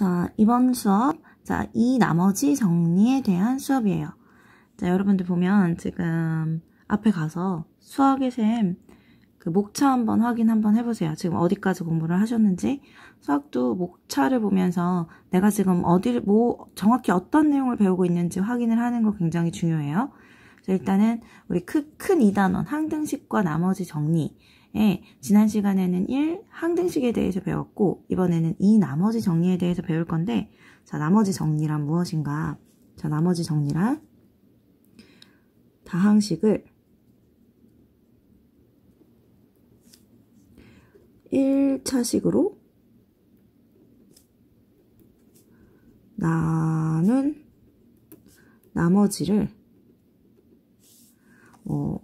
자, 이번 수업, 자, 이 나머지 정리에 대한 수업이에요. 자, 여러분들 보면 지금 앞에 가서 수학의 샘, 그 목차 한번 확인 한번 해보세요. 지금 어디까지 공부를 하셨는지. 수학도 목차를 보면서 내가 지금 어디 뭐, 정확히 어떤 내용을 배우고 있는지 확인을 하는 거 굉장히 중요해요. 일단은 우리 큰, 큰 2단원, 항등식과 나머지 정리. 예, 지난 시간에는 1 항등식에 대해서 배웠고 이번에는 2 나머지 정리에 대해서 배울 건데 자 나머지 정리란 무엇인가? 자 나머지 정리란 다항식을 1차식으로 나는 나머지를 어,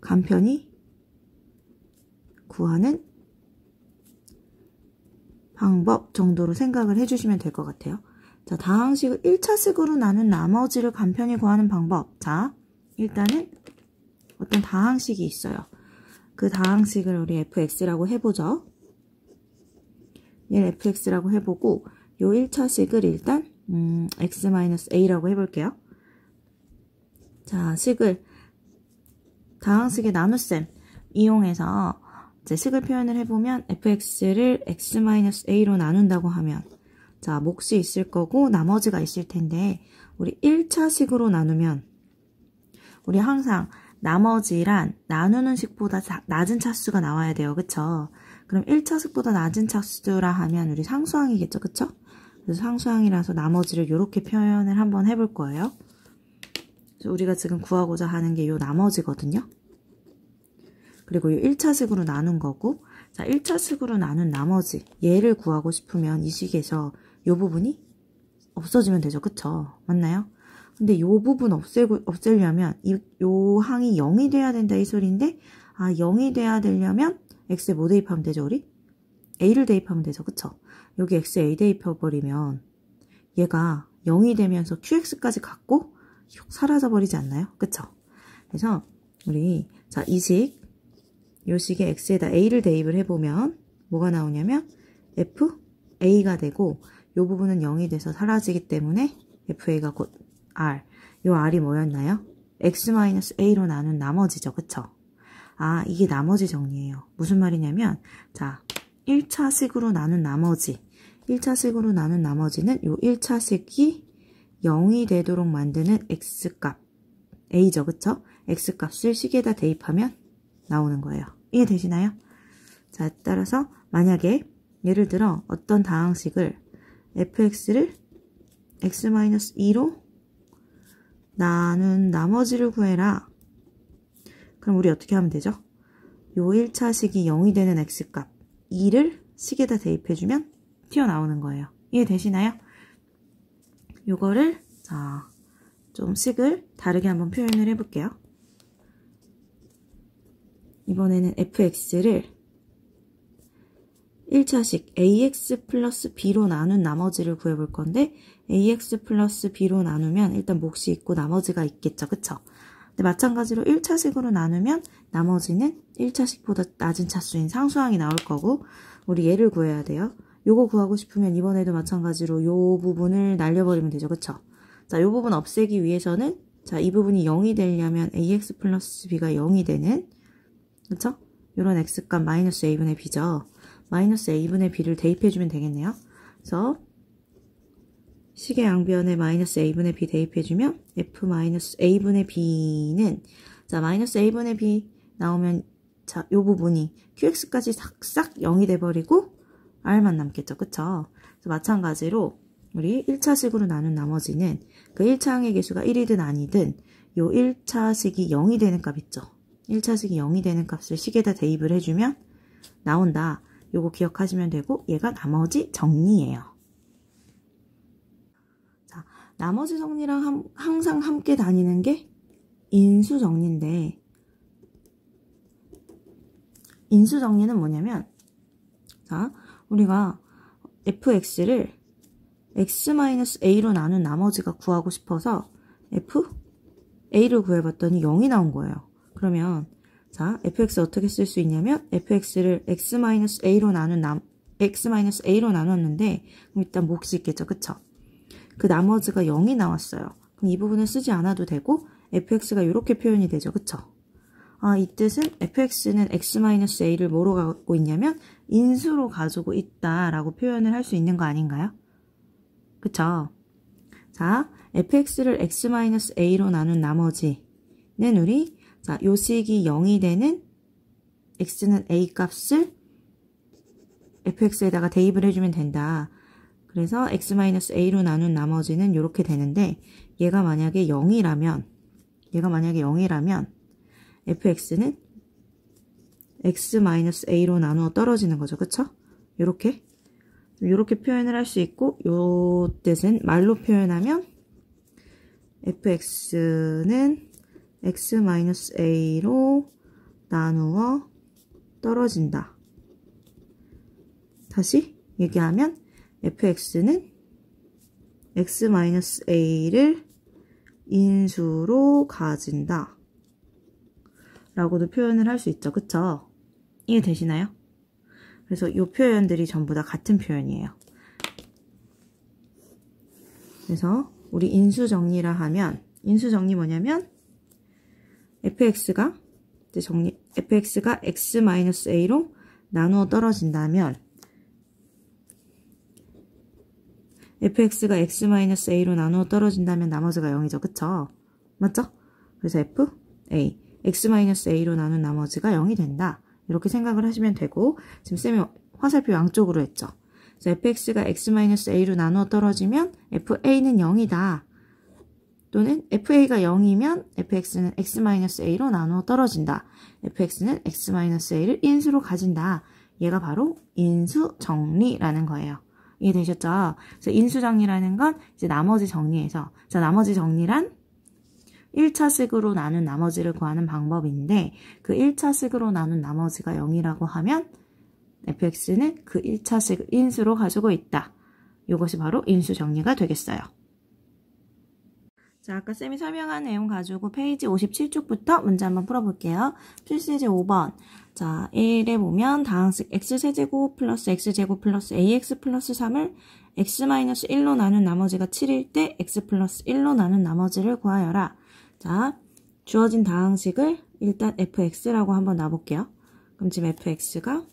간편히 구하는 방법 정도로 생각을 해주시면 될 것 같아요. 자, 다항식을 1차식으로 나눈 나머지를 간편히 구하는 방법. 자, 일단은 어떤 다항식이 있어요. 그 다항식을 우리 fx라고 해보죠. 얘를 fx라고 해보고 요 1차식을 일단 음, x-a라고 해볼게요. 자, 식을 다항식의 나눗셈 이용해서 이제 식을 표현을 해보면 fx를 x-a로 나눈다고 하면 자 몫이 있을 거고 나머지가 있을 텐데 우리 1차식으로 나누면 우리 항상 나머지란 나누는 식보다 낮은 차수가 나와야 돼요. 그쵸? 그럼 1차식보다 낮은 차수라 하면 우리 상수항이겠죠? 그쵸? 그래서 상수항이라서 나머지를 이렇게 표현을 한번 해볼 거예요. 그래서 우리가 지금 구하고자 하는 게 이 나머지거든요. 그리고 1차식으로 나눈 거고 자 1차식으로 나눈 나머지 얘를 구하고 싶으면 이 식에서 이 부분이 없어지면 되죠. 그쵸? 맞나요? 근데 이 부분 없애고, 없애려면 이, 요 항이 0이 돼야 된다 이 소리인데 아 0이 돼야 되려면 x에 뭐 대입하면 되죠 우리? a를 대입하면 되죠 그쵸? 여기 x a 대입해버리면 얘가 0이 되면서 qx까지 갖고 사라져버리지 않나요? 그쵸? 그래서 우리 자 이식 요식의 x에다 a를 대입을 해보면 뭐가 나오냐면 f a가 되고 요 부분은 0이 돼서 사라지기 때문에 fa가 곧 r 요 r이 뭐였나요? x-a로 나눈 나머지죠 그쵸? 아 이게 나머지 정리예요 무슨 말이냐면 자 1차식으로 나눈 나머지 1차식으로 나눈 나머지는 요 1차식이 0이 되도록 만드는 x값 a죠 그쵸? x값을 식에다 대입하면 나오는 거예요 이해되시나요? 자, 따라서 만약에 예를 들어 어떤 다항식을 fx를 x-2로 나눈 나머지를 구해라. 그럼 우리 어떻게 하면 되죠? 요 1차식이 0이 되는 x값 2를 식에다 대입해주면 튀어나오는 거예요. 이해되시나요? 요거를 자, 좀 식을 다르게 한번 표현을 해볼게요. 이번에는 fx를 1차식 ax 플러스 b로 나눈 나머지를 구해볼 건데 ax 플러스 b로 나누면 일단 몫이 있고 나머지가 있겠죠. 그쵸? 근데 마찬가지로 1차식으로 나누면 나머지는 1차식보다 낮은 차수인 상수항이 나올 거고 우리 얘를 구해야 돼요. 요거 구하고 싶으면 이번에도 마찬가지로 요 부분을 날려버리면 되죠. 그쵸? 자, 요 부분 없애기 위해서는 자, 이 부분이 0이 되려면 ax 플러스 b가 0이 되는 그쵸죠 이런 x값 마이너스 a분의 b죠. 마이너스 a분의 b를 대입해주면 되겠네요. 그래서 시계 양변에 마이너스 a분의 b 대입해주면 f 마이너스 a분의 b는 자 마이너스 a분의 b 나오면 자, 요 부분이 qx까지 싹싹 0이 돼버리고 r만 남겠죠. 그쵸? 그래서 마찬가지로 우리 1차식으로 나눈 나머지는 그 1차항의 개수가 1이든 아니든 요 1차식이 0이 되는 값 있죠. 1차식이 0이 되는 값을 식에다 대입을 해주면 나온다. 요거 기억하시면 되고 얘가 나머지 정리예요. 자, 나머지 정리랑 함, 항상 함께 다니는 게 인수정리인데 인수정리는 뭐냐면 자, 우리가 fx를 x-a로 나눈 나머지가 구하고 싶어서 f a를 구해봤더니 0이 나온 거예요. 그러면 자 fx 어떻게 쓸 수 있냐면 fx를 x-a로 나눈 남, x-a로 나눴는데 일단 몫이 있겠죠. 그쵸? 그 나머지가 0이 나왔어요. 그럼 이 부분을 쓰지 않아도 되고 fx가 이렇게 표현이 되죠. 그쵸? 아, 이 뜻은 fx는 x-a를 뭐로 갖고 있냐면 인수로 가지고 있다라고 표현을 할 수 있는 거 아닌가요? 그쵸? 자, fx를 x-a로 나눈 나머지는 우리 자, 요식이 0이 되는 x는 a 값을 fx에다가 대입을 해주면 된다. 그래서 x-a로 나눈 나머지는 이렇게 되는데 얘가 만약에 0이라면 얘가 만약에 0이라면 fx는 x-a로 나누어 떨어지는 거죠. 그쵸? 요렇게 요렇게 표현을 할 수 있고 요 뜻은 말로 표현하면 fx는 x-a로 나누어 떨어진다. 다시 얘기하면 fx는 x-a를 인수로 가진다. 라고도 표현을 할 수 있죠. 그쵸? 이해되시나요? 그래서 이 표현들이 전부 다 같은 표현이에요. 그래서 우리 인수정리라 하면 인수정리 뭐냐면 fx가 이제 정리 fx가 x-a로 나누어 떨어진다면 fx가 x-a로 나누어 떨어진다면 나머지가 0이죠. 그쵸? 맞죠? 그래서 fa x-a로 나눈 나머지가 0이 된다. 이렇게 생각을 하시면 되고 지금 쌤이 화살표 양쪽으로 했죠. 그래서 fx가 x-a로 나누어 떨어지면 fa는 0이다. 또는 fa가 0이면 fx는 x-a로 나누어 떨어진다. fx는 x-a를 인수로 가진다. 얘가 바로 인수정리라는 거예요. 이해되셨죠? 그래서 인수정리라는 건 이제 나머지 정리에서 자 나머지 정리란 1차식으로 나눈 나머지를 구하는 방법인데 그 1차식으로 나눈 나머지가 0이라고 하면 fx는 그 1차식 인수로 가지고 있다. 이것이 바로 인수정리가 되겠어요. 자, 아까 쌤이 설명한 내용 가지고 페이지 57쪽부터 문제 한번 풀어볼게요. 필수제 5번. 자, 1에 보면 다항식 x세제곱 플러스 x제곱 플러스 ax 플러스 3을 x-1로 나눈 나머지가 7일 때 x 플러스 1로 나눈 나머지를 구하여라. 자, 주어진 다항식을 일단 fx라고 한번 놔볼게요. 그럼 지금 fx가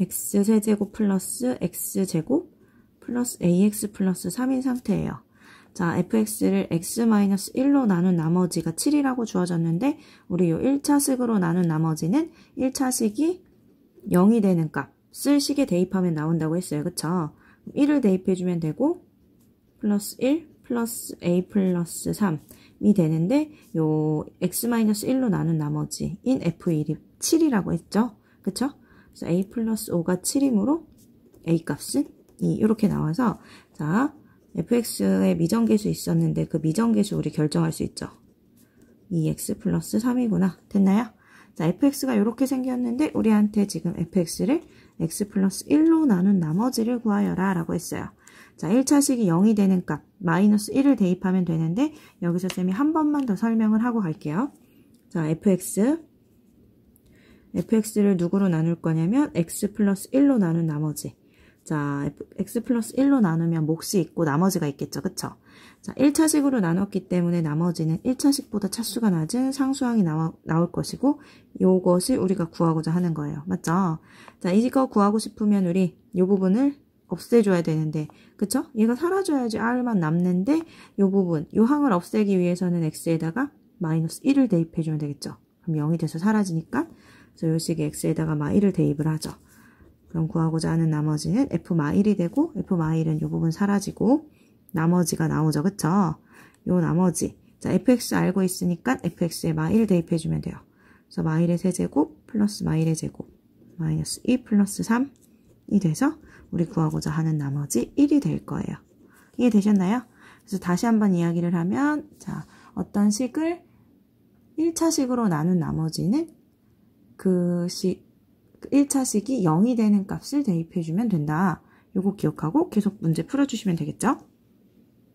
x세제곱 플러스 x제곱 플러스 ax 플러스 3인 상태예요. 자, fx를 x-1로 나눈 나머지가 7이라고 주어졌는데 우리 이 1차식으로 나눈 나머지는 1차식이 0이 되는 값을 식에 대입하면 나온다고 했어요. 그쵸? 1을 대입해주면 되고 플러스 1 플러스 a 플러스 3이 되는데 요 x-1로 나눈 나머지인 f1이 7이라고 했죠. 그쵸? 그래서 a 플러스 5가 7이므로 a 값은 이렇게 나와서 자 fx의 미정계수 있었는데 그 미정계수 우리 결정할 수 있죠. 2x e 플러스 3이구나. 됐나요? 자, fx가 이렇게 생겼는데 우리한테 지금 fx를 x 플러스 1로 나눈 나머지를 구하여라 라고 했어요. 자, 1차식이 0이 되는 값, 마이너스 1을 대입하면 되는데 여기서 쌤이 한 번만 더 설명을 하고 갈게요. 자, fx fx를 누구로 나눌 거냐면 x 플러스 1로 나눈 나머지 자, x 플러스 1로 나누면 몫이 있고 나머지가 있겠죠. 그쵸? 자, 1차식으로 나눴기 때문에 나머지는 1차식보다 차수가 낮은 상수항이 나와, 나올 것이고 요것이 우리가 구하고자 하는 거예요. 맞죠? 자, 이거 구하고 싶으면 우리 요 부분을 없애줘야 되는데 그쵸? 얘가 사라져야지 r만 남는데 요 부분, 요 항을 없애기 위해서는 x에다가 마이너스 1을 대입해주면 되겠죠. 그럼 0이 돼서 사라지니까 그래서 요식의 x에다가 마 1을 대입을 하죠. 그럼 구하고자 하는 나머지는 f 마일이 되고 f 마일은이 부분 사라지고 나머지가 나오죠. 그쵸? 요 나머지 자 fx 알고 있으니까 fx에 마1 대입해주면 돼요. 그래서 마일의 세제곱 플러스 마일의 제곱 마이너스 2 플러스 3이 돼서 우리 구하고자 하는 나머지 1이 될 거예요. 이해되셨나요? 그래서 다시 한번 이야기를 하면 자 어떤 식을 1차식으로 나눈 나머지는 그 식, 1차식이 0이 되는 값을 대입해주면 된다. 요거 기억하고 계속 문제 풀어주시면 되겠죠?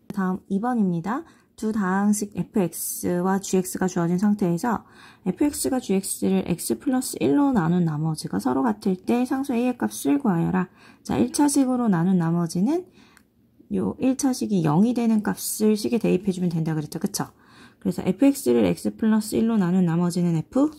다음 2번입니다. 두 다항식 fx와 gx가 주어진 상태에서 fx가 gx를 x 플러스 1로 나눈 나머지가 서로 같을 때 상수 a의 값을 구하여라. 자, 1차식으로 나눈 나머지는 요 1차식이 0이 되는 값을 식에 대입해주면 된다 그랬죠. 그쵸? 그래서 fx를 x 플러스 1로 나눈 나머지는 f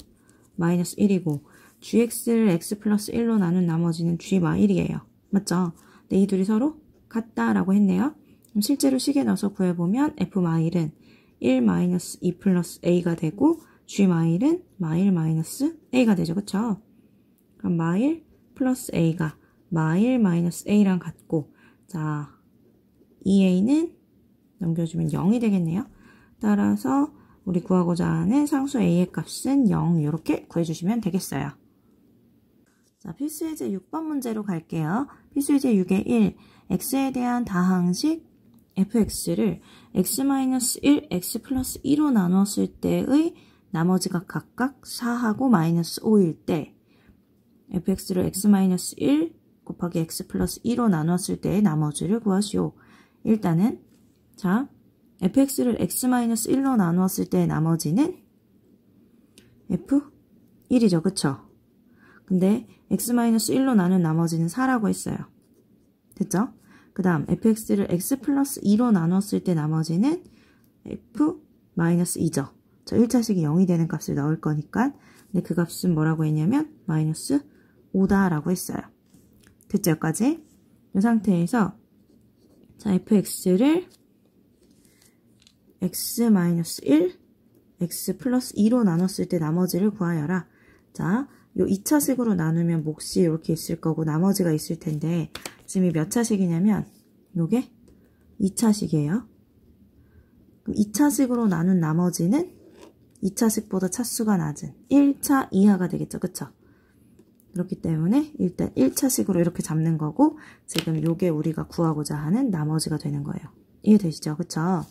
마이너스 1이고 gx를 x 플러스 1로 나눈 나머지는 g와 1이에요. 맞죠? 네, 이 둘이 서로 같다라고 했네요. 그럼 실제로 식에 넣어서 구해보면 f 마일은 1 2 플러스 a가 되고 g 마일은 마일 마이너스 a가 되죠. 그쵸? 그럼 마일 플러스 a가 마일 마이너스 a랑 같고 자, 2a는 넘겨주면 0이 되겠네요. 따라서 우리 구하고자 하는 상수 a의 값은 0 이렇게 구해주시면 되겠어요. 자, 필수예제 6번 문제로 갈게요. 필수예제 6의 1, x에 대한 다항식 fx를 x-1, x 플러스 2로 나눴을 때의 나머지가 각각 4하고 마이너스 5일 때 fx를 x-1 곱하기 x 플러스 2로 나눴을 때의 나머지를 구하시오. 일단은 자 fx를 x-1로 나누었을 때의 나머지는 f1이죠. 그쵸? 근데 x-1로 나눈 나머지는 4라고 했어요. 됐죠? 그 다음 fx를 x 플러스 2로 나눴을 때 나머지는 f 2죠. 자, 1차식이 0이 되는 값을 넣을 거니까 근데 그 값은 뭐라고 했냐면 마이너스 5다라고 했어요. 됐죠? 여기까지? 이 상태에서 자, fx를 x 1, x 플러스 2로 나눴을 때 나머지를 구하여라. 자, 이 2차식으로 나누면 몫이 이렇게 있을 거고 나머지가 있을 텐데 지금 이몇 차식이냐면 이게 2차식이에요. 2차식으로 나눈 나머지는 2차식보다 차수가 낮은 1차 이하가 되겠죠. 그쵸? 그렇기 때문에 일단 1차식으로 이렇게 잡는 거고 지금 이게 우리가 구하고자 하는 나머지가 되는 거예요. 이해되시죠? 그쵸?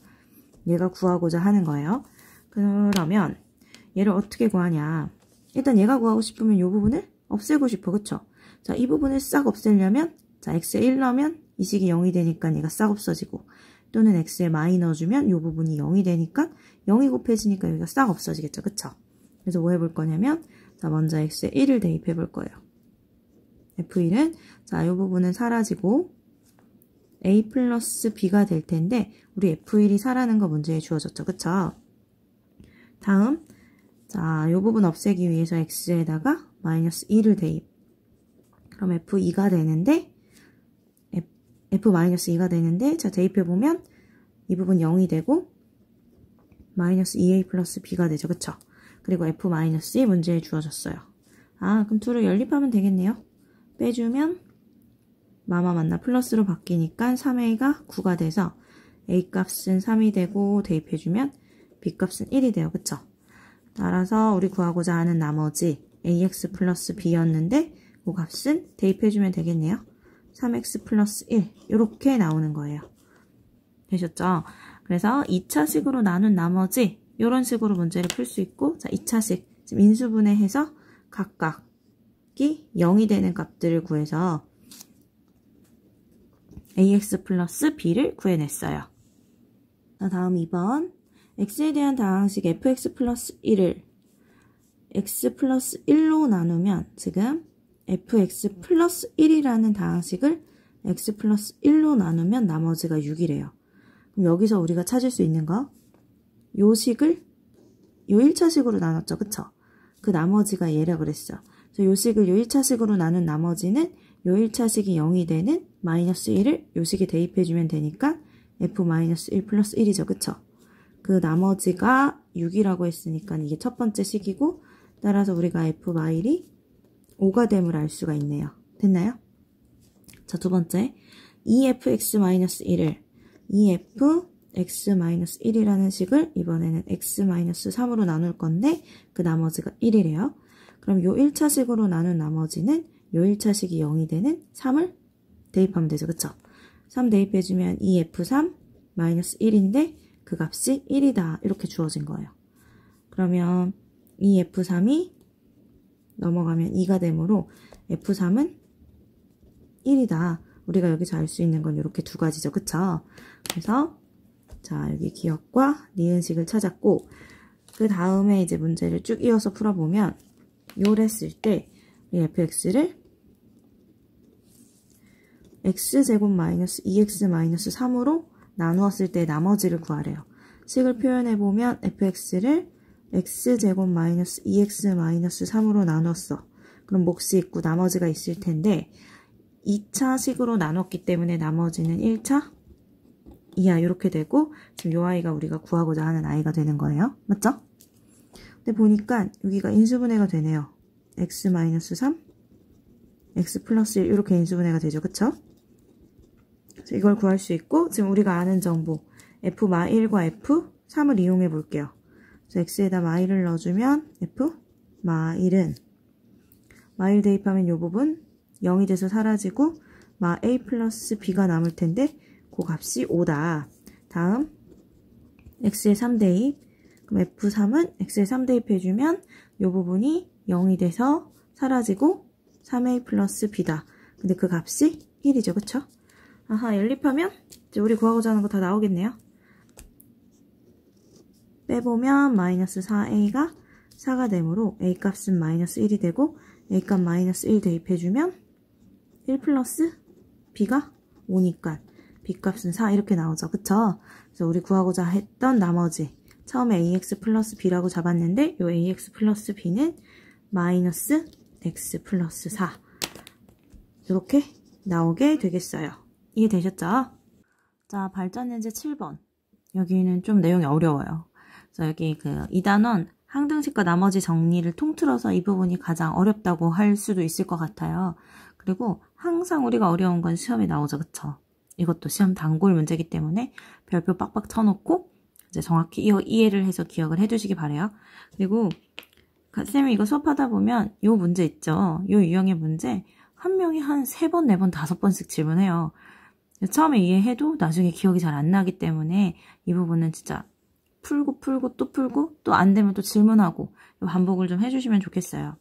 얘가 구하고자 하는 거예요. 그러면 얘를 어떻게 구하냐. 일단 얘가 구하고 싶으면 이 부분을 없애고 싶어. 그쵸? 자, 이 부분을 싹 없애려면 자, x에 1 넣으면 이 식이 0이 되니까 얘가 싹 없어지고 또는 x에 마이 너주면이 부분이 0이 되니까 0이 곱해지니까 여기가 싹 없어지겠죠. 그쵸? 그래서 뭐 해볼 거냐면 자, 먼저 x에 1을 대입해 볼 거예요. f1은 자, 이 부분은 사라지고 a 플러스 b가 될 텐데 우리 f1이 사라는 거 문제에 주어졌죠. 그쵸? 다음 자, 요 부분 없애기 위해서 x에다가 마이너스 1을 대입. 그럼 f2가 되는데 f-2가 되는데 자 대입해보면 이 부분 0이 되고 마이너스 2a 플러스 b가 되죠. 그쵸? 그리고 f-2 문제에 주어졌어요. 아 그럼 2을 연립하면 되겠네요. 빼주면 마마 만나 플러스로 바뀌니까 3a가 9가 돼서 a값은 3이 되고 대입해주면 b값은 1이 돼요. 그쵸? 따라서 우리 구하고자 하는 나머지 ax 플러스 b였는데 그 값은 대입해주면 되겠네요. 3x 플러스 1 이렇게 나오는 거예요. 되셨죠? 그래서 2차식으로 나눈 나머지 이런 식으로 문제를 풀 수 있고 자 2차식 지금 인수분해해서 각각이 0이 되는 값들을 구해서 ax 플러스 b를 구해냈어요. 다음 2번 x에 대한 다항식 fx 플러스 1을 x 플러스 1로 나누면 지금 fx 플러스 1이라는 다항식을 x 플러스 1로 나누면 나머지가 6이래요. 그럼 여기서 우리가 찾을 수 있는 거요 식을 요 1차식으로 나눴죠. 그쵸? 그 나머지가 얘라 그랬어. 그래서 요 식을 요 1차식으로 나눈 나머지는 요 1차식이 0이 되는 마이너스 1을 요 식에 대입해주면 되니까 f 마이너스 1 플러스 1이죠. 그쵸? 그 나머지가 6이라고 했으니까 이게 첫 번째 식이고 따라서 우리가 f 마일이 5가 됨을 알 수가 있네요. 됐나요? 자, 두 번째. EFX-1을 EFX-1이라는 식을 이번에는 X-3으로 나눌 건데 그 나머지가 1이래요. 그럼 요 1차식으로 나눈 나머지는 요 1차식이 0이 되는 3을 대입하면 되죠. 그쵸? 3 대입해주면 EF3-1인데 그 값이 1이다 이렇게 주어진 거예요. 그러면 이 F3이 넘어가면 2가 되므로 F3은 1이다. 우리가 여기서 알 수 있는 건 이렇게 두 가지죠. 그쵸? 그래서 자 여기 기억과 니은식을 찾았고 그 다음에 이제 문제를 쭉 이어서 풀어보면 요랬을 때 fx를 x제곱 마이너스 2x 마이너스 3으로 나누었을 때 나머지를 구하래요. 식을 표현해보면 fx를 x제곱 마이너스 2x 마이너스 3으로 나눴어. 그럼 몫이 있고 나머지가 있을 텐데 2차 식으로 나눴기 때문에 나머지는 1차 이하 이렇게 되고 지금 요 아이가 우리가 구하고자 하는 아이가 되는 거예요. 맞죠? 근데 보니까 여기가 인수분해가 되네요. x-3 x 플러스 1 이렇게 인수분해가 되죠. 그쵸? 이걸 구할 수 있고 지금 우리가 아는 정보 f 마 1과 f 3을 이용해 볼게요. x에다 마 1을 넣어주면 f 마 1은 마1 대입하면 이 부분 0이 돼서 사라지고 마 a 플러스 b가 남을 텐데 그 값이 5다. 다음 x의 3 대입 그럼 f3은 x의 3 대입해주면 이 부분이 0이 돼서 사라지고 3a 플러스 b다. 근데 그 값이 1이죠. 그쵸? 아하 연립하면 이제 우리 구하고자 하는 거 다 나오겠네요. 빼보면 마이너스 4a가 4가 되므로 a값은 마이너스 1이 되고 a값 마이너스 1 대입해주면 1 플러스 b가 5니까 b값은 4 이렇게 나오죠. 그쵸? 그래서 우리 구하고자 했던 나머지 처음에 ax 플러스 b라고 잡았는데 요 ax 플러스 b는 마이너스 x 플러스 4 이렇게 나오게 되겠어요. 이해되셨죠? 자, 발전해제 7번. 여기는 좀 내용이 어려워요. 그래서 여기 그 2단원 항등식과 나머지 정리를 통틀어서 이 부분이 가장 어렵다고 할 수도 있을 것 같아요. 그리고 항상 우리가 어려운 건 시험에 나오죠. 그쵸? 이것도 시험 단골 문제이기 때문에 별표 빡빡 쳐놓고 이제 정확히 이해를 해서 기억을 해주시기 바래요. 그리고 쌤이 이거 수업하다 보면 요 문제 있죠? 요 유형의 문제 한 명이 한3 번, 4 번, 5 번씩 질문해요. 처음에 이해해도 나중에 기억이 잘 안 나기 때문에 이 부분은 진짜 풀고 풀고 또 풀고 또 안 되면 또 질문하고 반복을 좀 해주시면 좋겠어요.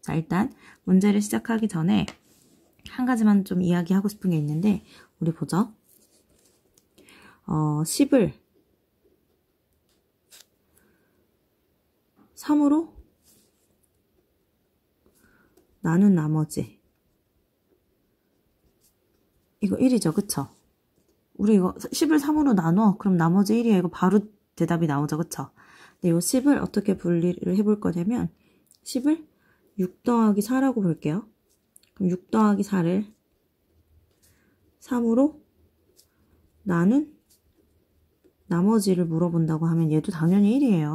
자, 일단 문제를 시작하기 전에 한 가지만 좀 이야기하고 싶은 게 있는데 우리 보죠. 어, 10을 3으로 나눈 나머지 이거 1이죠. 그쵸? 우리 이거 10을 3으로 나눠. 그럼 나머지 1이야. 이거 바로 대답이 나오죠. 그쵸? 근데 요 10을 어떻게 분리를 해볼 거냐면 10을 6 더하기 4라고 볼게요. 그럼 6 더하기 4를 3으로 나는 나머지를 물어본다고 하면 얘도 당연히 1이에요.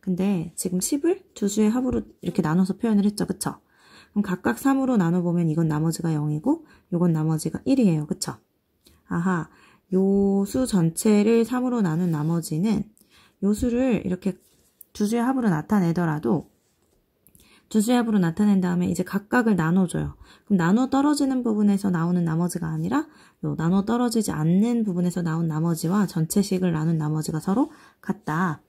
근데 지금 10을 두 수의 합으로 이렇게 나눠서 표현을 했죠. 그쵸? 그럼 각각 3으로 나눠보면 이건 나머지가 0이고 이건 나머지가 1이에요. 그쵸? 아하, 요 수 전체를 3으로 나눈 나머지는 요 수를 이렇게 두 수의 합으로 나타내더라도 두 수의 합으로 나타낸 다음에 이제 각각을 나눠줘요. 그럼 나눠 떨어지는 부분에서 나오는 나머지가 아니라 요 나눠 떨어지지 않는 부분에서 나온 나머지와 전체식을 나눈 나머지가 서로 같다.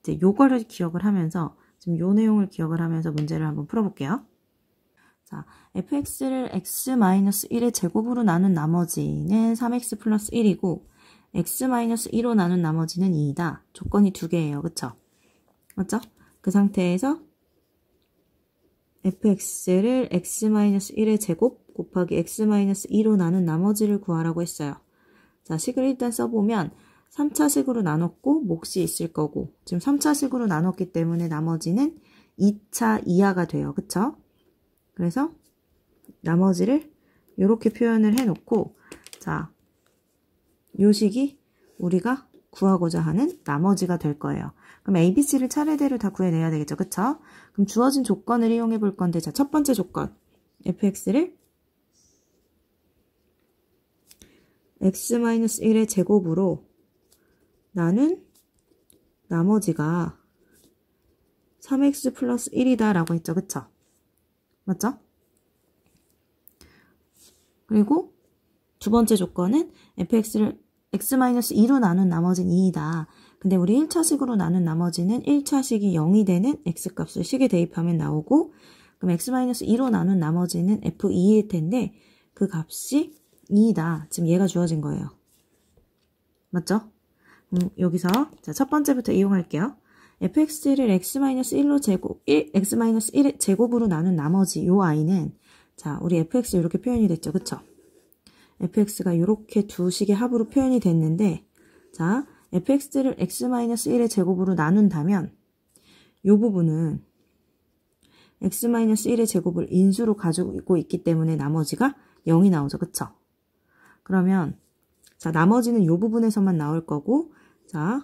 이제 요거를 기억을 하면서 지금 요 내용을 기억을 하면서 문제를 한번 풀어볼게요. 자, fx를 x-1의 제곱으로 나눈 나머지는 3x 플러스 1이고 x-1로 나눈 나머지는 2이다. 조건이 두 개예요. 그쵸? 맞죠? 그 상태에서 fx를 x-1의 제곱 곱하기 x-2로 나눈 나머지를 구하라고 했어요. 자, 식을 일단 써보면 3차식으로 나눴고 몫이 있을 거고 지금 3차식으로 나눴기 때문에 나머지는 2차 이하가 돼요. 그쵸? 그래서 나머지를 이렇게 표현을 해놓고 자, 요식이 우리가 구하고자 하는 나머지가 될 거예요. 그럼 ABC를 차례대로 다 구해내야 되겠죠. 그쵸? 그럼 주어진 조건을 이용해 볼 건데 자, 첫 번째 조건 fx를 x-1의 제곱으로 나는 나머지가 3x 플러스 1이다 라고 했죠. 그쵸? 맞죠? 그리고 두 번째 조건은 fx를 x-2로 나눈 나머지는 2이다. 근데 우리 1차식으로 나눈 나머지는 1차식이 0이 되는 x값을 식에 대입하면 나오고 그럼 x-2로 나눈 나머지는 f2일 텐데 그 값이 2이다. 지금 얘가 주어진 거예요. 맞죠? 음, 여기서 자, 첫 번째부터 이용할게요. fx를 x-1로 제곱, 1, x 1 제곱으로 나눈 나머지 요 i는 자, 우리 fx 이렇게 표현이 됐죠. 그쵸? fx가 이렇게 두 식의 합으로 표현이 됐는데 자, fx를 x-1의 제곱으로 나눈다면 요 부분은 x-1의 제곱을 인수로 가지고 있기 때문에 나머지가 0이 나오죠. 그쵸? 그러면 자, 나머지는 요 부분에서만 나올 거고 자,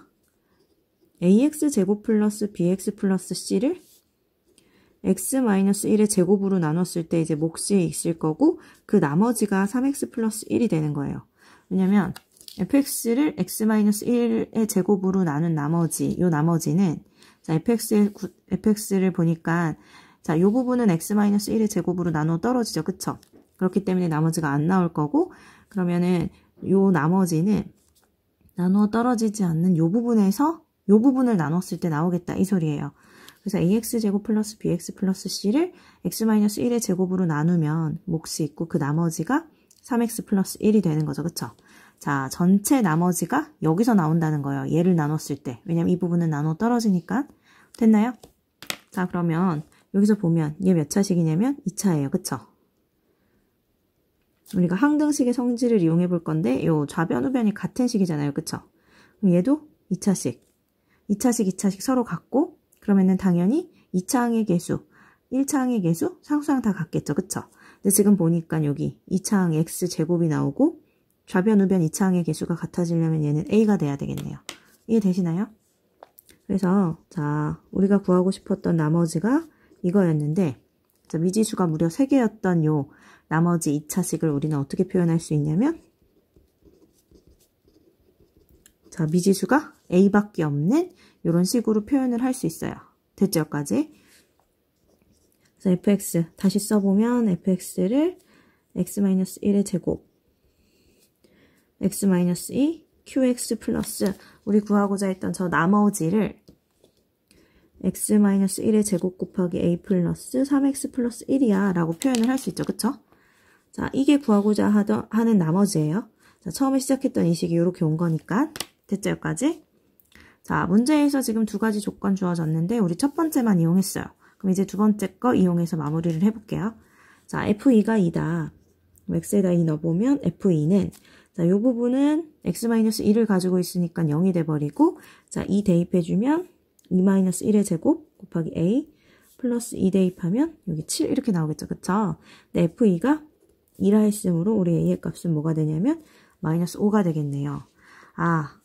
ax제곱 플러스 bx 플러스 c를 x-1의 제곱으로 나눴을 때 이제 몫이 있을 거고 그 나머지가 3x 플러스 1이 되는 거예요. 왜냐면 fx를 x-1의 제곱으로 나눈 나머지 요 나머지는 자 fx의 fx를 보니까 자 요 부분은 x-1의 제곱으로 나눠 떨어지죠. 그쵸? 그렇기 때문에 나머지가 안 나올 거고 그러면은 요 나머지는 나누어 떨어지지 않는 요 부분에서 요 부분을 나눴을 때 나오겠다 이 소리예요. 그래서 ax제곱 플러스 bx 플러스 c를 x-1의 제곱으로 나누면 몫이 있고 그 나머지가 3x 플러스 1이 되는 거죠. 그쵸? 자, 전체 나머지가 여기서 나온다는 거예요. 얘를 나눴을 때. 왜냐면 이 부분은 나눠 떨어지니까. 됐나요? 자, 그러면 여기서 보면 얘 몇 차식이냐면 2차예요. 그쵸? 우리가 항등식의 성질을 이용해 볼 건데 요 좌변, 우변이 같은 식이잖아요. 그쵸? 그럼 얘도 2차식. 2차식, 2차식 서로 같고 그러면은 당연히 2차항의 개수, 1차항의 개수, 상수항 다 같겠죠. 그쵸? 근데 지금 보니까 여기 2차항 x제곱이 나오고 좌변, 우변 2차항의 개수가 같아지려면 얘는 a가 돼야 되겠네요. 이해되시나요? 그래서 자 우리가 구하고 싶었던 나머지가 이거였는데 자, 미지수가 무려 3개였던 요 나머지 2차식을 우리는 어떻게 표현할 수 있냐면 자 미지수가 A밖에 없는 이런 식으로 표현을 할 수 있어요. 됐죠? 여기까지. 그래서 fx 다시 써보면 fx를 x-1의 제곱 x-2 qx 플러스 우리 구하고자 했던 저 나머지를 x-1의 제곱 곱하기 a 플러스 3x 플러스 1이야 라고 표현을 할 수 있죠. 그쵸? 자, 이게 구하고자 하던, 하는 나머지예요. 자, 처음에 시작했던 이 식이 이렇게 온 거니까 됐죠? 여기까지? 자, 문제에서 지금 두 가지 조건 주어졌는데 우리 첫 번째만 이용했어요. 그럼 이제 두 번째 거 이용해서 마무리를 해볼게요. 자, F2가 2다. X에다 2 넣어보면 F2는 자, 요 부분은 X-1을 가지고 있으니까 0이 돼버리고 자, 2 대입해주면 2-1의 제곱 곱하기 A 플러스 2 대입하면 여기 7 이렇게 나오겠죠. 그쵸? 근데 F2가 2라 했으므로 우리 A의 값은 뭐가 되냐면 마이너스 5가 되겠네요. 아,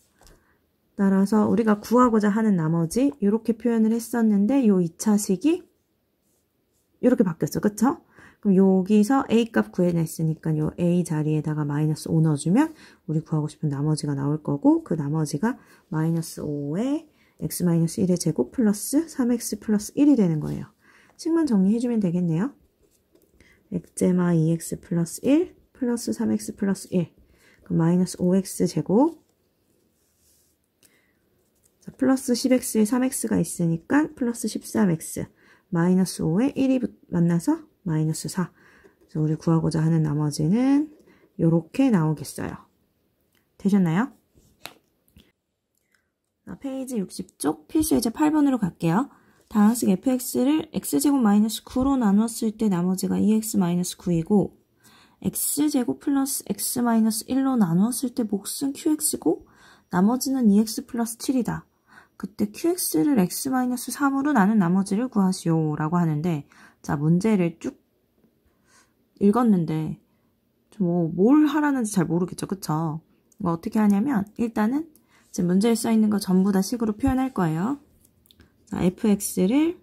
따라서 우리가 구하고자 하는 나머지 이렇게 표현을 했었는데 이 2차식이 이렇게 바뀌었어. 그쵸? 그럼 여기서 A값 구해냈으니까 요 A 자리에다가 마이너스 5 넣어주면 우리 구하고 싶은 나머지가 나올 거고 그 나머지가 마이너스 5에 x 마이너스 1의 제곱 플러스 3x 플러스 1이 되는 거예요. 식만 정리해주면 되겠네요. x 제마 2x 플러스 1 플러스 3x 플러스 1 그럼 마이너스 5x 제곱 플러스 10x에 3x가 있으니까 플러스 13x 마이너스 5에 1이 만나서 마이너스 4 그래서 우리 구하고자 하는 나머지는 이렇게 나오겠어요. 되셨나요? 페이지 60쪽 필수 예제 8번으로 갈게요. 다항식 fx를 x제곱 마이너스 9로 나눴을 때 나머지가 2x 마이너스 9이고 x제곱 플러스 x 마이너스 1로 나누었을때 몫은 qx고 나머지는 2x 플러스 7이다. 그때 qx를 x-3으로 나눈 나머지를 구하시오 라고 하는데 자 문제를 쭉 읽었는데 뭐뭘 하라는지 잘 모르겠죠 그쵸 뭐 어떻게 하냐면 일단은 지금 문제에 써있는 거 전부 다 식으로 표현할 거예요 자, fx를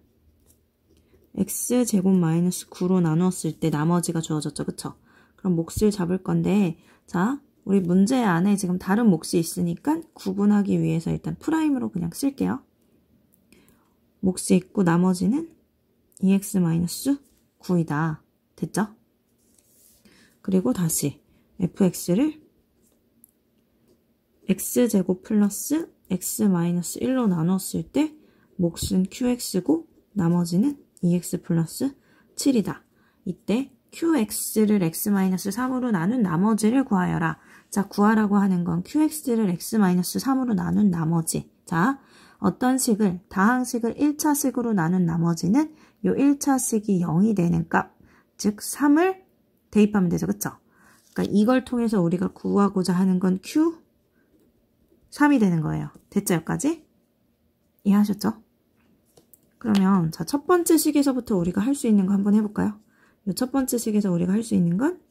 x제곱 마이너스 9로 나눴을 때 나머지가 주어졌죠 그쵸 그럼 몫을 잡을 건데 자 우리 문제 안에 지금 다른 몫이 있으니까 구분하기 위해서 일단 프라임으로 그냥 쓸게요. 몫이 있고 나머지는 ex-9이다. 됐죠? 그리고 다시 fx를 x제곱 플러스 x-1로 나눴을 때 몫은 qx고 나머지는 ex 플러스 7이다. 이때 qx를 x-3으로 나눈 나머지를 구하여라. 자, 구하라고 하는 건 qx를 x-3으로 나눈 나머지 자, 어떤 식을, 다항식을 1차식으로 나눈 나머지는 요 1차식이 0이 되는 값, 즉 3을 대입하면 되죠. 그쵸? 그러니까 이걸 통해서 우리가 구하고자 하는 건 q 3이 되는 거예요. 됐죠? 여기까지? 이해하셨죠? 그러면 자, 첫 번째 식에서부터 우리가 할 수 있는 거 한번 해볼까요? 첫 번째 식에서 우리가 할 수 있는 건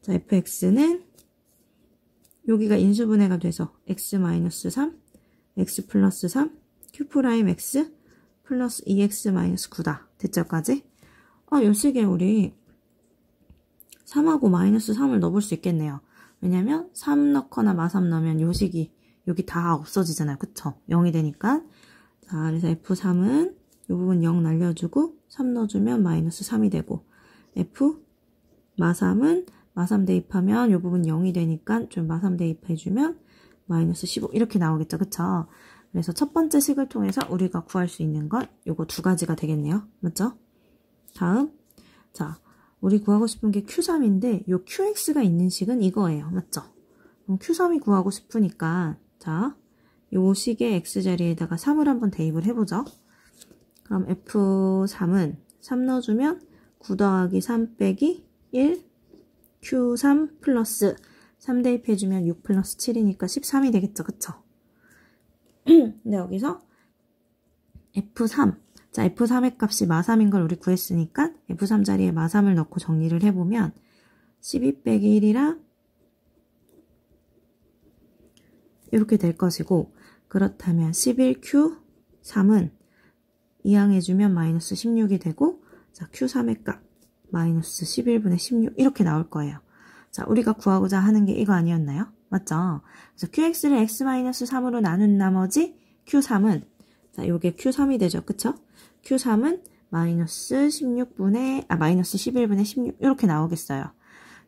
자, fx는 여기가 인수분해가 돼서 x-3, x 플러스 3, e q 프라임 x 플러스 2x 마이너스 9다. 대자까지. 아, 요식에 우리 3하고 마이너스 3을 넣어볼 수 있겠네요. 왜냐면 3 넣거나 마3 넣으면 요식이 여기 다 없어지잖아요. 그쵸? 0이 되니까. 자, 그래서 F3은 이 부분 0 날려주고 3 넣어주면 마이너스 3이 되고 F 마3은 마삼 대입하면 이 부분 0이 되니까 좀 마삼 대입해주면 마이너스 15 이렇게 나오겠죠. 그쵸? 그래서 첫 번째 식을 통해서 우리가 구할 수 있는 건 요거 두 가지가 되겠네요. 맞죠? 다음 자 우리 구하고 싶은 게 Q3인데 요 QX가 있는 식은 이거예요. 맞죠? 그럼 Q3이 구하고 싶으니까 자요 식의 X자리에다가 3을 한번 대입을 해보죠. 그럼 F3은 3 넣어주면 9 더하기 3 빼기 1 Q3 플러스 3 대입해주면 6 플러스 7이니까 13이 되겠죠. 그쵸? 근데 여기서 F3 자 F3의 값이 마3인 걸 우리 구했으니까 F3 자리에 마3을 넣고 정리를 해보면 12 빼기 1이라 이렇게 될 것이고 그렇다면 11Q 3은 이항해주면 마이너스 16이 되고 자 Q3의 값 마이너스 11분의 16 이렇게 나올 거예요. 자, 우리가 구하고자 하는 게 이거 아니었나요? 맞죠? 그래서 qx를 x-3으로 나눈 나머지 q3은 자, 요게 q3이 되죠. 그쵸? q3은 마이너스 16분의 아 마이너스 11분의 16 이렇게 나오겠어요.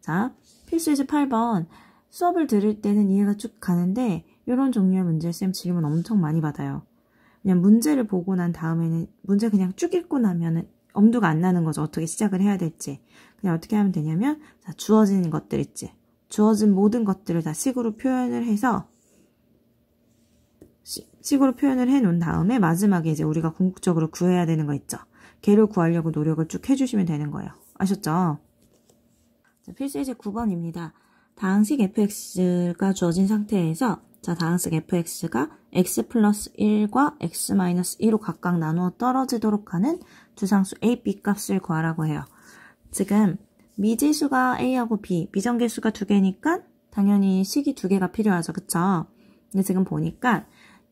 자, 필수이즈 8번 수업을 들을 때는 이해가 쭉 가는데 이런 종류의 문제쌤 질문 엄청 많이 받아요. 그냥 문제를 보고 난 다음에는 문제 그냥 쭉 읽고 나면은 엄두가 안 나는 거죠. 어떻게 시작을 해야 될지. 그냥 어떻게 하면 되냐면 자, 주어진 것들 있지. 주어진 모든 것들을 다 식으로 표현을 해서 시, 식으로 표현을 해 놓은 다음에 마지막에 이제 우리가 궁극적으로 구해야 되는 거 있죠. 걔를 구하려고 노력을 쭉 해주시면 되는 거예요. 아셨죠? 자, 필수 예제 9번입니다. 다항식 fx가 주어진 상태에서 자, 다항식 fx가 x 플러스 1과 x 마이너스 2로 각각 나누어 떨어지도록 하는 두 상수 a, b 값을 구하라고 해요. 지금 미지수가 a하고 b, 미정계수가 두 개니까 당연히 식이 두 개가 필요하죠. 그쵸? 근데 지금 보니까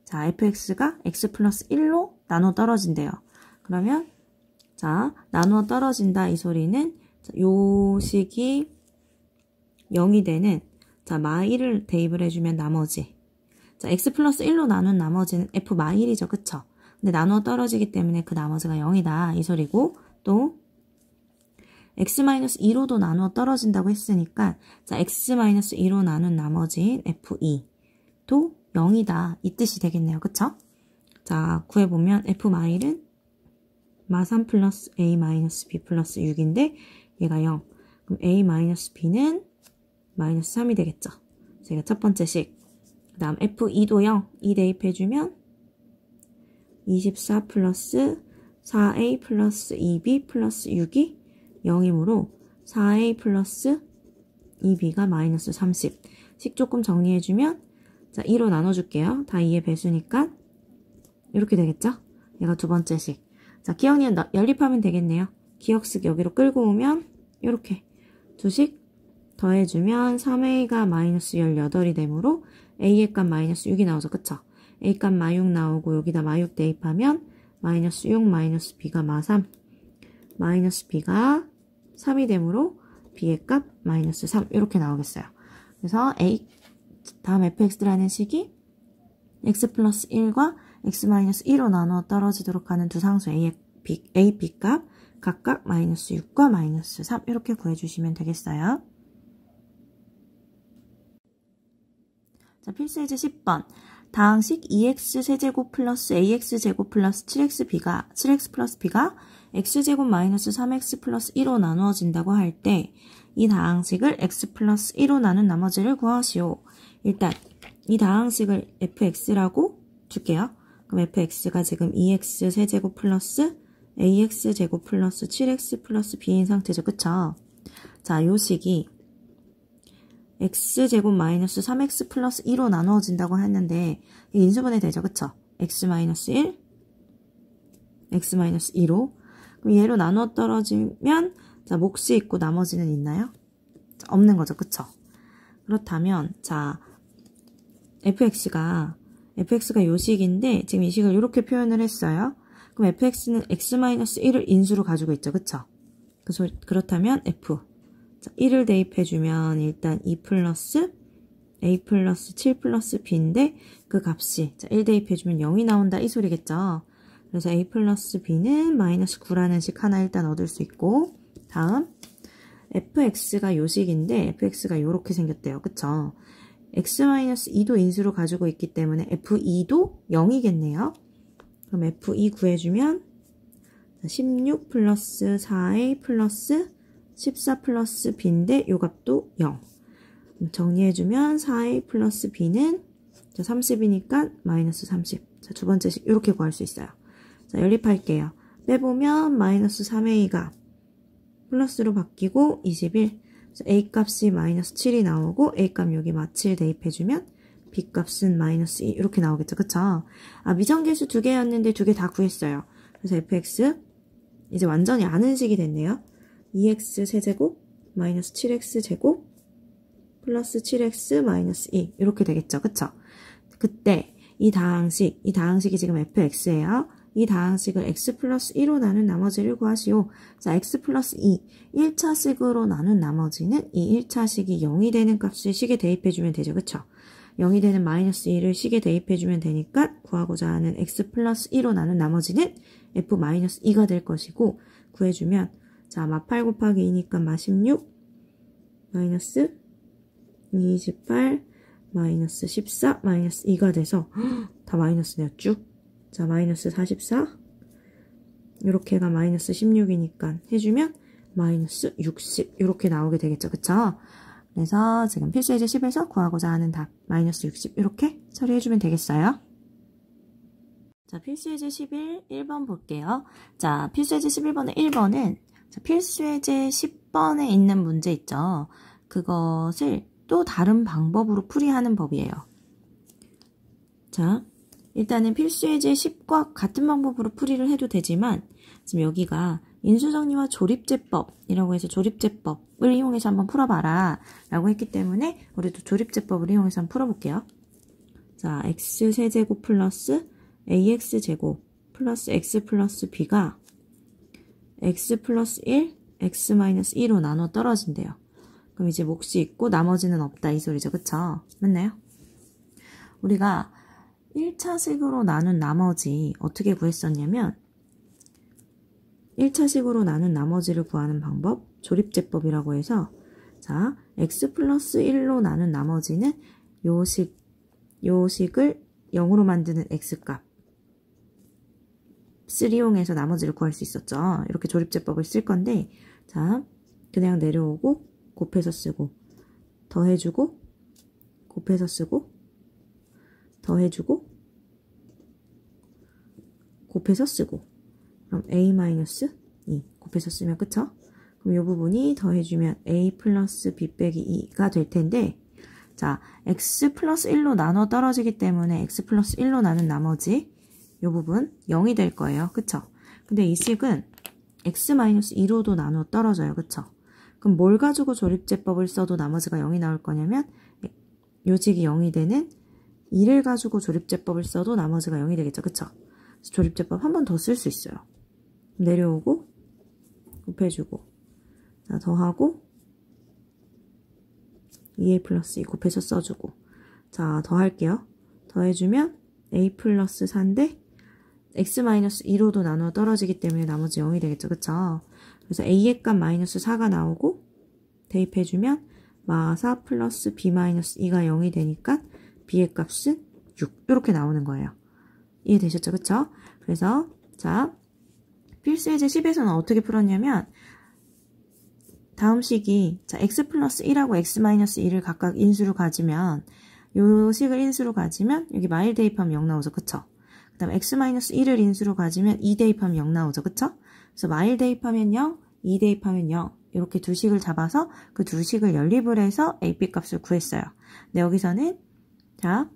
자, fx가 x 플러스 1로 나누어 떨어진대요. 그러면 자, 나누어 떨어진다 이 소리는 요 식이 0이 되는 자, 마 1을 대입을 해주면 나머지 자, x 플러스 1로 나눈 나머지는 f 마일이죠 그쵸? 근데 나누어 떨어지기 때문에 그 나머지가 0이다. 이 소리고 또 x 마이너스 2로도 나누어 떨어진다고 했으니까 자 x 마이너스 나눈 나머지 f2도 0이다. 이 뜻이 되겠네요. 그쵸? 자 구해보면 f 마일은 마3 플러스 a 마이너스 b 플러스 6인데 얘가 0 그럼 a 마이너스 b는 마이너스 3이 되겠죠. 제가 첫 번째 식그 다음 f 2도 0, 2 대입해주면 24 플러스 4A 플러스 2B 플러스 6이 0이므로 4A 플러스 2B가 마이너스 30. 식 조금 정리해주면 자 2로 나눠줄게요. 다 2의 배수니까 이렇게 되겠죠? 얘가 두 번째 식. 자 기억니은 연립하면 되겠네요. 기억식 여기로 끌고 오면 이렇게 두 식 더해주면 3A가 마이너스 18이 되므로 a의 값 마이너스 6이 나오죠. 그쵸? a 값 마6 나오고 여기다 마6 대입하면 마이너스 6 마이너스 b가 마3 마이너스 b가 3이 되므로 b의 값 마이너스 3 이렇게 나오겠어요. 그래서 a 다음 fx라는 식이 x 플러스 1과 x 마이너스 1로 나누어 떨어지도록 하는 두 상수 a, b, a, b 값 각각 마이너스 6과 마이너스 3 이렇게 구해주시면 되겠어요. 자, 필수해제 10번. 다항식 2x 세제곱 플러스 ax 제곱 플러스 7xb가 7x 플러스 b가 x제곱 마이너스 3x 플러스 1로 나누어진다고 할 때 이 다항식을 x 플러스 1로 나눈 나머지를 구하시오. 일단 이 다항식을 fx라고 줄게요. 그럼 fx가 지금 2x 세제곱 플러스 ax 제곱 플러스 7x 플러스 b인 상태죠. 그쵸? 자, 요 식이 x제곱 마이너스 3x 플러스 1로 나누어진다고 했는데 인수분해 되죠. 그쵸? x 마이너스 1, x 마이너스 2로 그럼 얘로 나누어 떨어지면 자 몫이 있고 나머지는 있나요? 자, 없는 거죠. 그쵸? 그렇다면 자 fx가 fx가 요 식인데 지금 이 식을 이렇게 표현을 했어요. 그럼 fx는 x-1을 마이너스 인수로 가지고 있죠. 그쵸? 그래서 그렇다면 f 자, 1을 대입해주면 일단 2 플러스 a 플러스 7 플러스 b인데 그 값이 자, 1 대입해주면 0이 나온다 이 소리겠죠. 그래서 a 플러스 b는 마이너스 9라는 식 하나 일단 얻을 수 있고 다음 fx가 요식인데 fx가 이렇게 생겼대요. 그쵸? x-2도 인수로 가지고 있기 때문에 f2도 0이겠네요. 그럼 f2 구해주면 16 플러스 4a 플러스 14 플러스 b인데 요 값도 0. 정리해주면 4a 플러스 b는 자, 30이니까 마이너스 30. 자, 두번째씩 이렇게 구할 수 있어요. 자, 연립할게요. 빼보면 마이너스 3a가 플러스로 바뀌고 21. a 값이 마이너스 7이 나오고 a 값 여기 마칠 대입해주면 b 값은 마이너스 2 이렇게 나오겠죠. 그쵸? 아, 미정계수 두 개였는데 두 개 다 구했어요. 그래서 fx 이제 완전히 아는 식이 됐네요. 2x 세제곱 마이너스 7x 제곱 플러스 7x 마이너스 2 이렇게 되겠죠. 그쵸? 그때 이 다항식, 이 다항식이 지금 fx예요. 이 다항식을 x 플러스 2로 나눈 나머지를 구하시오. 자, x 플러스 2, 1차식으로 나눈 나머지는 이 1차식이 0이 되는 값을 식에 대입해주면 되죠. 그쵸? 0이 되는 마이너스 2를 식에 대입해주면 되니까 구하고자 하는 x 플러스 2로 나눈 나머지는 f 마이너스 2가 될 것이고 구해주면 자, 마 8 곱하기 2니까 마 16, 마이너스 28, 마이너스 14, 마이너스 2가 돼서 다 마이너스네요, 쭉. 자, 마이너스 44, 이렇게 가 마이너스 16이니까 해주면 마이너스 60 이렇게 나오게 되겠죠. 그쵸? 그래서 지금 필수해제 10에서 구하고자 하는 답 마이너스 60 이렇게 처리해주면 되겠어요. 자, 필수해제 11, 1번 볼게요. 자, 필수해제 11번의 1번은 자, 필수예제 10번에 있는 문제 있죠. 그것을 또 다른 방법으로 풀이하는 법이에요. 자, 일단은 필수예제 10과 같은 방법으로 풀이를 해도 되지만 지금 여기가 인수정리와 조립제법이라고 해서 조립제법을 이용해서 한번 풀어봐라 라고 했기 때문에 우리도 조립제법을 이용해서 한번 풀어볼게요. 자, x세제곱 플러스 ax제곱 플러스 x 플러스 b가 x 플러스 1, x 마이너스 2로 나눠 떨어진대요. 그럼 이제 몫이 있고 나머지는 없다 이 소리죠. 그쵸? 맞나요? 우리가 1차식으로 나눈 나머지 어떻게 구했었냐면 1차식으로 나눈 나머지를 구하는 방법 조립제법이라고 해서 자 x 플러스 1로 나눈 나머지는 요 식, 요 식을 0으로 만드는 x값 값을 용에서 나머지를 구할 수 있었죠. 이렇게 조립제법을 쓸 건데 자 그냥 내려오고 곱해서 쓰고 더해주고 곱해서 쓰고 더해주고 곱해서 쓰고 그럼 a-2 e 곱해서 쓰면 그쵸? 그럼 이 부분이 더해주면 a 플러스 b 빼기 2가 될 텐데 자, x 플러스 1로 나눠 떨어지기 때문에 x 플러스 1로 나눈 나머지 이 부분 0이 될 거예요. 그쵸? 근데 이 식은 x-2로도 나누어 떨어져요. 그쵸? 그럼 뭘 가지고 조립제법을 써도 나머지가 0이 나올 거냐면 요직이 0이 되는 2를 가지고 조립제법을 써도 나머지가 0이 되겠죠. 그쵸? 조립제법 한 번 더 쓸 수 있어요. 내려오고 곱해주고 자, 더하고 2a 플러스 2 곱해서 써주고 자 더할게요. 더해주면 a 플러스 4인데 x-2로도 나누어 떨어지기 때문에 나머지 0이 되겠죠. 그쵸? 그래서 a의 값 마이너스 4가 나오고 대입해주면 마사 플러스 b 2가 0이 되니까 b의 값은 6 이렇게 나오는 거예요. 이해되셨죠? 그쵸? 그래서 자 필수예제 10에서는 어떻게 풀었냐면 다음 식이 자 x 플러스 1하고 x 마이너스 2를 각각 인수로 가지면 요 식을 인수로 가지면 여기 마일 대입하면 0 나오죠. 그쵸? 그 다음에 x-1을 인수로 가지면 2 대입하면 0 나오죠. 그쵸? 그래서 마일 대입하면 0, 2 대입하면 0 이렇게 두 식을 잡아서 그 두 식을 연립을 해서 ab 값을 구했어요. 근데 여기서는 자,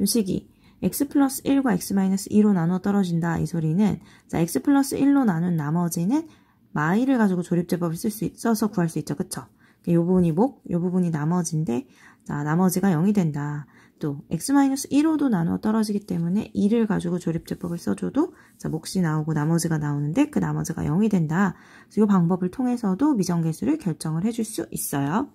요 식이 x 플러스 1과 x 마이너스 2로 나눠 떨어진다 이 소리는 자 x 플러스 1로 나눈 나머지는 마이를 가지고 조립제법을 쓸 수 있어서 구할 수 있죠 그쵸 이 부분이 목, 이 부분이 나머지인데 자 나머지가 0이 된다 또 x-1호도 나누어 떨어지기 때문에 2를 가지고 조립제법을 써줘도 자, 몫이 나오고 나머지가 나오는데 그 나머지가 0이 된다. 그래서 이 방법을 통해서도 미정계수를 결정을 해줄 수 있어요.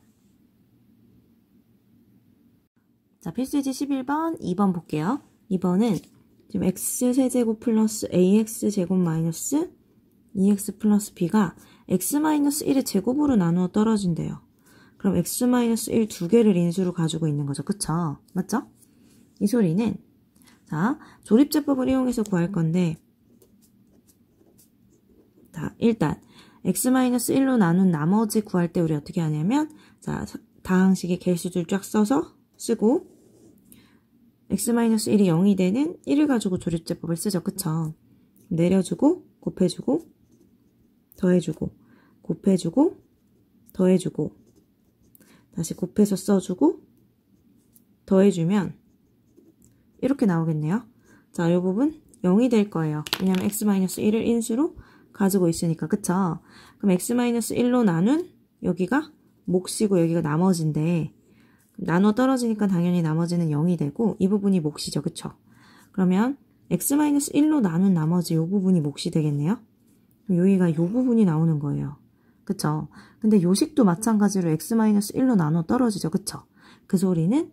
자, 필수지 11번, 2번 볼게요. 2번은 지금 x세제곱 플러스 ax제곱 마이너스 2x 플러스 b가 x-1의 제곱으로 나누어 떨어진대요. 그럼 x-1 두 개를 인수로 가지고 있는 거죠. 그쵸? 맞죠? 이 소리는 자 조립제법을 이용해서 구할 건데 자 일단 x-1로 나눈 나머지 구할 때 우리 어떻게 하냐면 자 다항식의 개수줄 쫙 써서 쓰고 x-1이 0이 되는 1을 가지고 조립제법을 쓰죠. 그쵸? 내려주고 곱해주고 더해주고 곱해주고 더해주고 다시 곱해서 써주고 더해주면 이렇게 나오겠네요. 자, 이 부분 0이 될 거예요. 왜냐면 x-1을 인수로 가지고 있으니까, 그쵸? 그럼 x-1로 나눈 여기가 몫이고 여기가 나머지인데 나눠 떨어지니까 당연히 나머지는 0이 되고 이 부분이 몫이죠, 그쵸? 그러면 x-1로 나눈 나머지 이 부분이 몫이 되겠네요. 여기가 이 부분이 나오는 거예요. 그쵸? 근데 요식도 마찬가지로 x-1로 나눠 떨어지죠. 그쵸? 그 소리는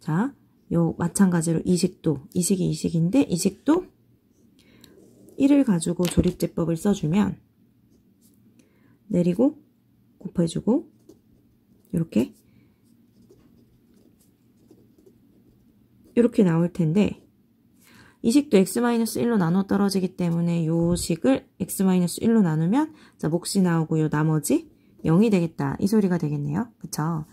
자, 요 마찬가지로 이식도, 이식이 이식인데 이식도 1을 가지고 조립제법을 써주면 내리고 곱해주고 이렇게 이렇게 나올 텐데 이 식도 x-1로 나눠 떨어지기 때문에 요 식을 x-1로 나누면 자 몫이 나오고 요 나머지 0이 되겠다. 이 소리가 되겠네요. 그쵸?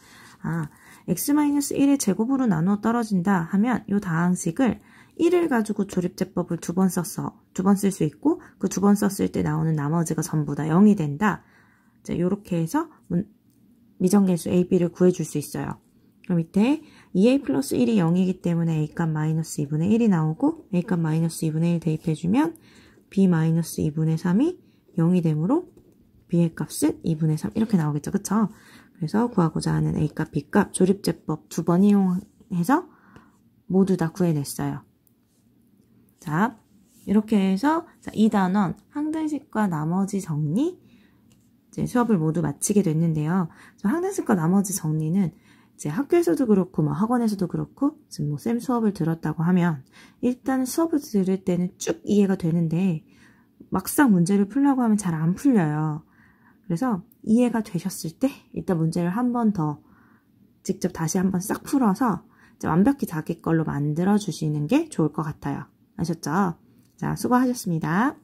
아, x-1의 제곱으로 나누어 떨어진다 하면 요 다항식을 1을 가지고 조립제법을 두 번 썼어. 두 번 쓸 수 있고 그 두 번 썼을 때 나오는 나머지가 전부 다 0이 된다. 이 요렇게 해서 미정계수 a, b를 구해줄 수 있어요. 그럼 밑에 2a 플러스 1이 0이기 때문에 a값 마이너스 2분의 1이 나오고 a값 마이너스 2분의 1 대입해주면 b 마이너스 2분의 3이 0이 되므로 b의 값은 2분의 3 이렇게 나오겠죠. 그쵸? 그래서 구하고자 하는 a값, b값 조립제법 두 번 이용해서 모두 다 구해냈어요. 자, 이렇게 해서 이단원 항등식과 나머지 정리 이제 수업을 모두 마치게 됐는데요. 항등식과 나머지 정리는 이제 학교에서도 그렇고 뭐 학원에서도 그렇고 지금 뭐쌤 수업을 들었다고 하면 일단 수업을 들을 때는 쭉 이해가 되는데 막상 문제를 풀려고 하면 잘 안 풀려요. 그래서 이해가 되셨을 때 일단 문제를 한 번 더 직접 다시 한 번 싹 풀어서 완벽히 자기 걸로 만들어 주시는 게 좋을 것 같아요. 아셨죠? 자, 수고하셨습니다.